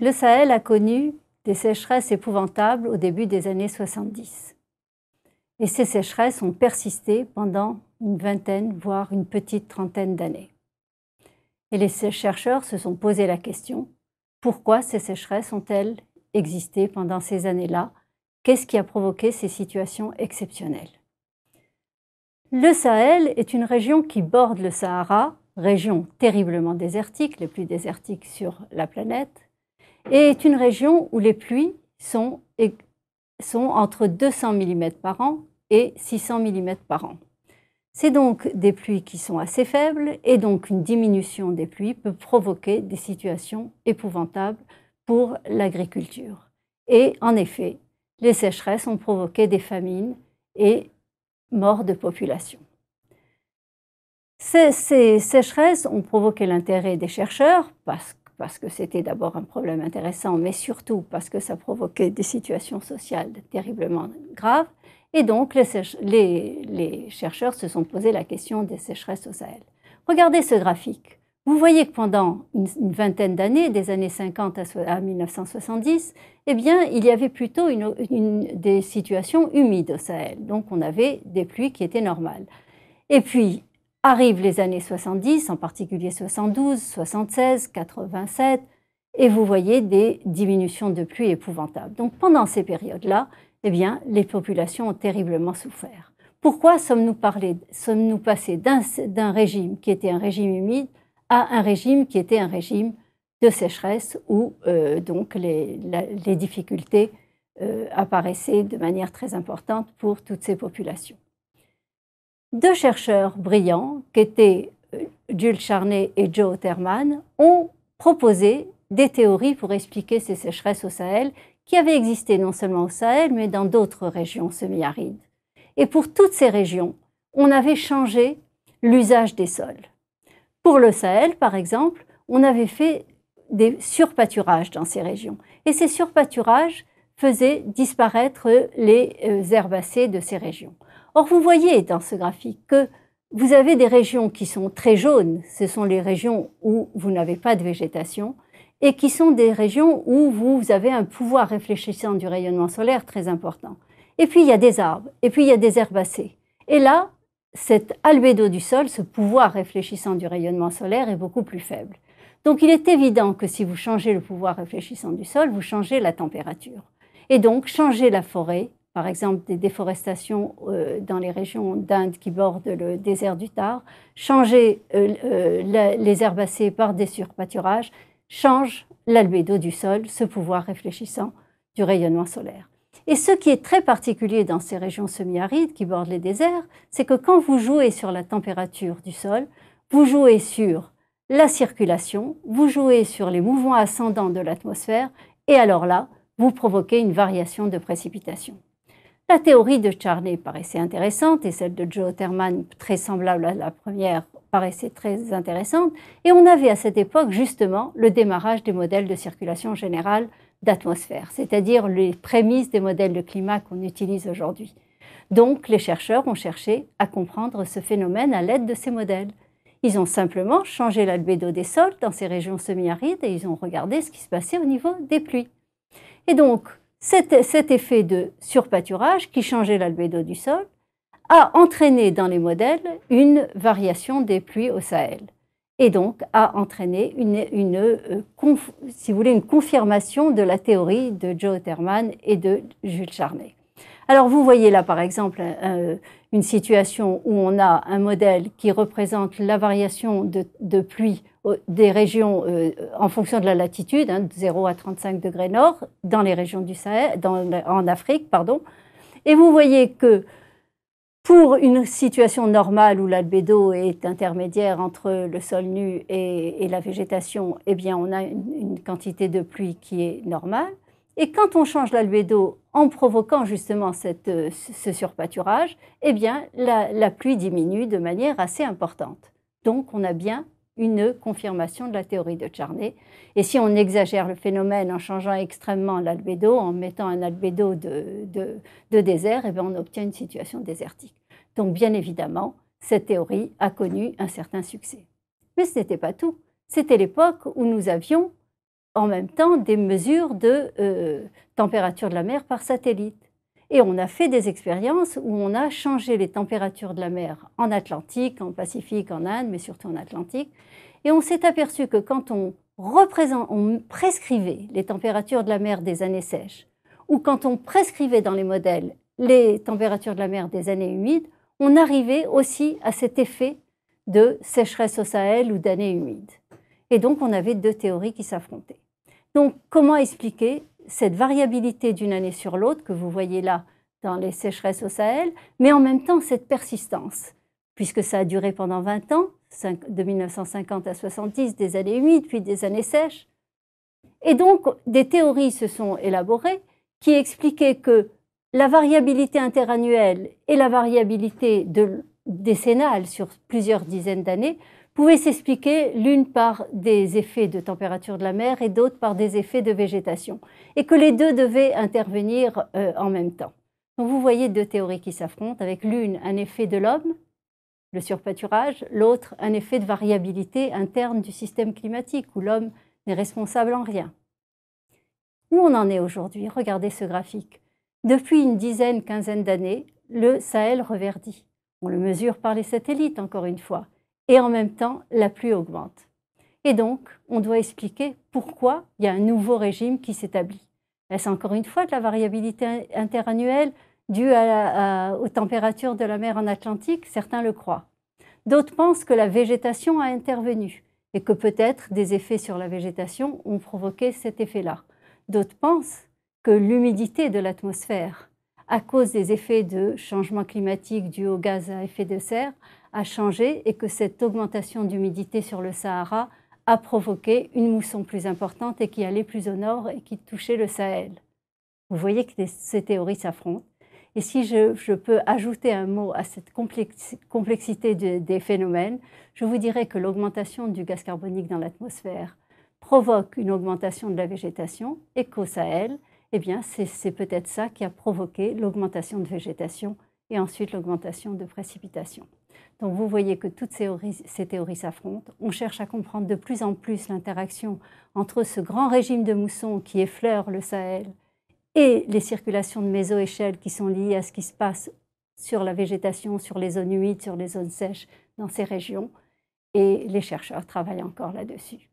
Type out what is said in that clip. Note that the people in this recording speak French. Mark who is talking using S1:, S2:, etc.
S1: le Sahel a connu des sécheresses épouvantables au début des années 70. Et ces sécheresses ont persisté pendant une vingtaine, voire une petite trentaine d'années. Et les chercheurs se sont posé la question, pourquoi ces sécheresses ont-elles existé pendant ces années-là Qu'est-ce qui a provoqué ces situations exceptionnelles Le Sahel est une région qui borde le Sahara, région terriblement désertique, les plus désertiques sur la planète, et est une région où les pluies sont, entre 200 mm par an et 600 mm par an. C'est donc des pluies qui sont assez faibles et donc une diminution des pluies peut provoquer des situations épouvantables pour l'agriculture. Et en effet, les sécheresses ont provoqué des famines et morts de population. Ces, sécheresses ont provoqué l'intérêt des chercheurs parce parce que c'était d'abord un problème intéressant, mais surtout parce que ça provoquait des situations sociales terriblement graves. Et donc, les, les, chercheurs se sont posé la question des sécheresses au Sahel. Regardez ce graphique. Vous voyez que pendant une, vingtaine d'années, des années 50 à, 1970, eh bien, il y avait plutôt une, des situations humides au Sahel. Donc, on avait des pluies qui étaient normales. Et puis, Arrivent les années 70, en particulier 72, 76, 87, et vous voyez des diminutions de pluie épouvantables. Donc pendant ces périodes-là, eh bien, les populations ont terriblement souffert. Pourquoi sommes-nous sommes passés d'un régime qui était un régime humide à un régime qui était un régime de sécheresse où euh, donc les, difficultés euh, apparaissaient de manière très importante pour toutes ces populations deux chercheurs brillants, étaient euh, Jules Charnay et Joe Terman, ont proposé des théories pour expliquer ces sécheresses au Sahel, qui avaient existé non seulement au Sahel, mais dans d'autres régions semi-arides. Et pour toutes ces régions, on avait changé l'usage des sols. Pour le Sahel, par exemple, on avait fait des surpâturages dans ces régions. Et ces surpâturages faisaient disparaître les euh, herbacées de ces régions. Or, vous voyez dans ce graphique que vous avez des régions qui sont très jaunes, ce sont les régions où vous n'avez pas de végétation, et qui sont des régions où vous avez un pouvoir réfléchissant du rayonnement solaire très important. Et puis il y a des arbres, et puis il y a des herbacées. Et là, cet albédo du sol, ce pouvoir réfléchissant du rayonnement solaire est beaucoup plus faible. Donc il est évident que si vous changez le pouvoir réfléchissant du sol, vous changez la température. Et donc changer la forêt par exemple des déforestations euh, dans les régions d'Inde qui bordent le désert du Thar, changer euh, euh, les herbacées par des surpâturages change l'albédo du sol, ce pouvoir réfléchissant du rayonnement solaire. Et ce qui est très particulier dans ces régions semi-arides qui bordent les déserts, c'est que quand vous jouez sur la température du sol, vous jouez sur la circulation, vous jouez sur les mouvements ascendants de l'atmosphère, et alors là, vous provoquez une variation de précipitation. La théorie de Charney paraissait intéressante et celle de Joe Terman, très semblable à la première, paraissait très intéressante. Et on avait à cette époque justement le démarrage des modèles de circulation générale d'atmosphère, c'est-à-dire les prémices des modèles de climat qu'on utilise aujourd'hui. Donc les chercheurs ont cherché à comprendre ce phénomène à l'aide de ces modèles. Ils ont simplement changé l'albédo des sols dans ces régions semi-arides et ils ont regardé ce qui se passait au niveau des pluies. Et donc, cet, effet de surpâturage qui changeait l'albédo du sol a entraîné dans les modèles une variation des pluies au Sahel et donc a entraîné une, euh, si vous voulez, une confirmation de la théorie de Joe Terman et de Jules Charney. Alors vous voyez là par exemple euh, une situation où on a un modèle qui représente la variation de, de pluie des régions euh, en fonction de la latitude, hein, de 0 à 35 degrés nord, dans les régions du Sahel, en Afrique, pardon. Et vous voyez que pour une situation normale où l'albédo est intermédiaire entre le sol nu et, la végétation, eh bien, on a une, quantité de pluie qui est normale. Et quand on change l'albédo en provoquant justement euh, ce surpâturage, eh bien, la pluie diminue de manière assez importante. Donc, on a bien une confirmation de la théorie de Charney. Et si on exagère le phénomène en changeant extrêmement l'albédo, en mettant un albédo de, désert, et eh bien on obtient une situation désertique. Donc bien évidemment, cette théorie a connu un certain succès. Mais ce n'était pas tout. C'était l'époque où nous avions en même temps des mesures de euh, température de la mer par satellite. Et on a fait des expériences où on a changé les températures de la mer en Atlantique, en Pacifique, en Inde, mais surtout en Atlantique. Et on s'est aperçu que quand on, prescrivait les températures de la mer des années sèches, ou quand on prescrivait dans les modèles les températures de la mer des années humides, on arrivait aussi à cet effet de sécheresse au Sahel ou d'années humides. Et donc on avait deux théories qui s'affrontaient. Donc comment expliquer cette variabilité d'une année sur l'autre que vous voyez là dans les sécheresses au Sahel, mais en même temps cette persistance, puisque ça a duré pendant 20 ans, de 1950 à 70, des années humides, puis des années sèches. Et donc, des théories se sont élaborées qui expliquaient que la variabilité interannuelle et la variabilité décennale sur plusieurs dizaines d'années pouvaient s'expliquer l'une par des effets de température de la mer et d'autres par des effets de végétation, et que les deux devaient intervenir euh, en même temps. Donc vous voyez deux théories qui s'affrontent, avec l'une un effet de l'homme, le surpâturage, l'autre un effet de variabilité interne du système climatique, où l'homme n'est responsable en rien. Où on en est aujourd'hui Regardez ce graphique. Depuis une dizaine, quinzaine d'années, le Sahel reverdit. On le mesure par les satellites, encore une fois et en même temps, la pluie augmente. Et donc, on doit expliquer pourquoi il y a un nouveau régime qui s'établit. Ben, Est-ce encore une fois de la variabilité interannuelle due aux températures de la mer en Atlantique, certains le croient. D'autres pensent que la végétation a intervenu et que peut-être des effets sur la végétation ont provoqué cet effet-là. D'autres pensent que l'humidité de l'atmosphère à cause des effets de changement climatique dus au gaz à effet de serre, a changé et que cette augmentation d'humidité sur le Sahara a provoqué une mousson plus importante et qui allait plus au nord et qui touchait le Sahel. Vous voyez que ces théories s'affrontent. Et si je, peux ajouter un mot à cette complexité des phénomènes, je vous dirais que l'augmentation du gaz carbonique dans l'atmosphère provoque une augmentation de la végétation et qu'au Sahel, eh bien, c'est peut-être ça qui a provoqué l'augmentation de végétation et ensuite l'augmentation de précipitation. Donc vous voyez que toutes ces théories, ces théories s'affrontent. On cherche à comprendre de plus en plus l'interaction entre ce grand régime de mousson qui effleure le Sahel et les circulations de méso-échelle qui sont liées à ce qui se passe sur la végétation, sur les zones humides, sur les zones sèches dans ces régions. Et les chercheurs travaillent encore là-dessus.